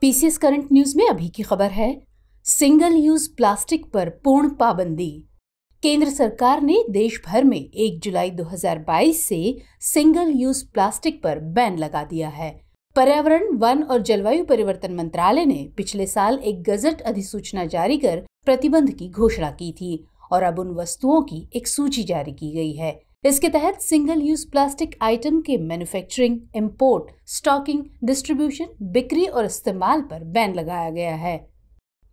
PCS current news में अभी की खबर है सिंगल यूज प्लास्टिक पर पूर्ण पाबंदी केंद्र सरकार ने देश भर में 1 जुलाई 2022 से सिंगल यूज प्लास्टिक पर बैन लगा दिया है पर्यावरण वन और जलवायु परिवर्तन मंत्रालय ने पिछले साल एक गजट अधिसूचना जारी कर प्रतिबंध की घोषणा की थी और अब उन वस्तुओं की एक सूची जारी की गई है इसके तहत सिंगल यूज प्लास्टिक आइटम के मैन्युफैक्चरिंग, इंपोर्ट स्टॉकिंग डिस्ट्रीब्यूशन बिक्री और इस्तेमाल पर बैन लगाया गया है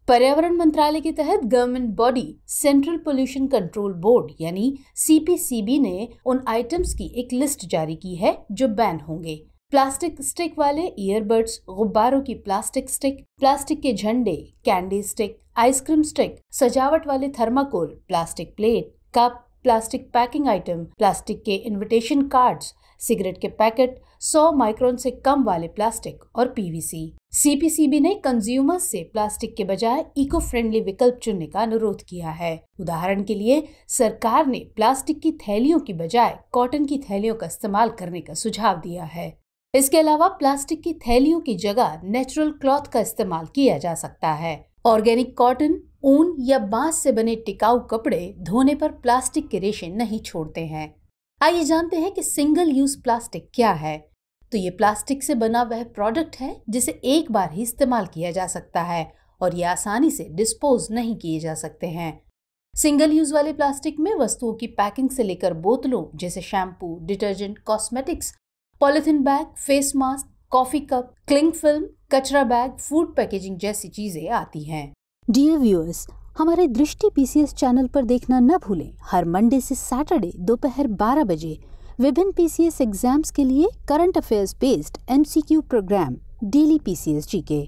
पर्यावरण मंत्रालय के तहत government body central pollution control board यानी सीपीसीबी ने उन आइटम्स की एक लिस्ट जारी की है जो बैन होंगे प्लास्टिक स्टिक वाले ईयरबड्स गुब्बारों की प्लास्टिक स्टिक प्लास्टिक के झंडे कैंडी स्टिक आइसक्रीम स्टिक सजावट वाले thermocol plastic plate cup plastic packing item plastic के इनविटेशन कार्ड्स सिगरेट के पैकेट 100 माइक्रोन से कम वाले प्लास्टिक और पीवीसी सीपीसीबी ने कंज्यूमर्स से प्लास्टिक के बजाय इको फ्रेंडली विकल्प चुनने का अनुरोध किया है उदाहरण के लिए सरकार ने प्लास्टिक की थैलियों की बजाय कॉटन की थैलियों का इस्तेमाल करने का सुझाव दिया है इसके अलावा प्लास्टिक की थैलियों की जगह नेचुरल क्लॉथ का इस्तेमाल किया जा सकता है ऑर्गेनिक कॉटन ऊन या बांस से बने टिकाऊ कपड़े धोने पर प्लास्टिक के रेशे नहीं छोड़ते हैं आइए जानते हैं कि सिंगल यूज प्लास्टिक क्या है तो ये प्लास्टिक से बना वह प्रोडक्ट है जिसे एक बार ही इस्तेमाल किया जा सकता है और ये आसानी से डिस्पोज नहीं किए जा सकते हैं सिंगल यूज वाले प्लास्टिक में वस्तुओं की पैकिंग से लेकर बोतलों जैसे shampoo detergent cosmetics polythene bag face mask coffee cup cling film कचरा बैग फूड पैकेजिंग जैसी चीजें आती हैं डियर व्यूअर्स हमारे दृष्टि पीसीएस चैनल पर देखना न भूलें हर मंडे से सैटरडे दोपहर 12 बजे विभिन्न पीसीएस एग्जाम्स के लिए current affairs based MCQ programme daily PCS GK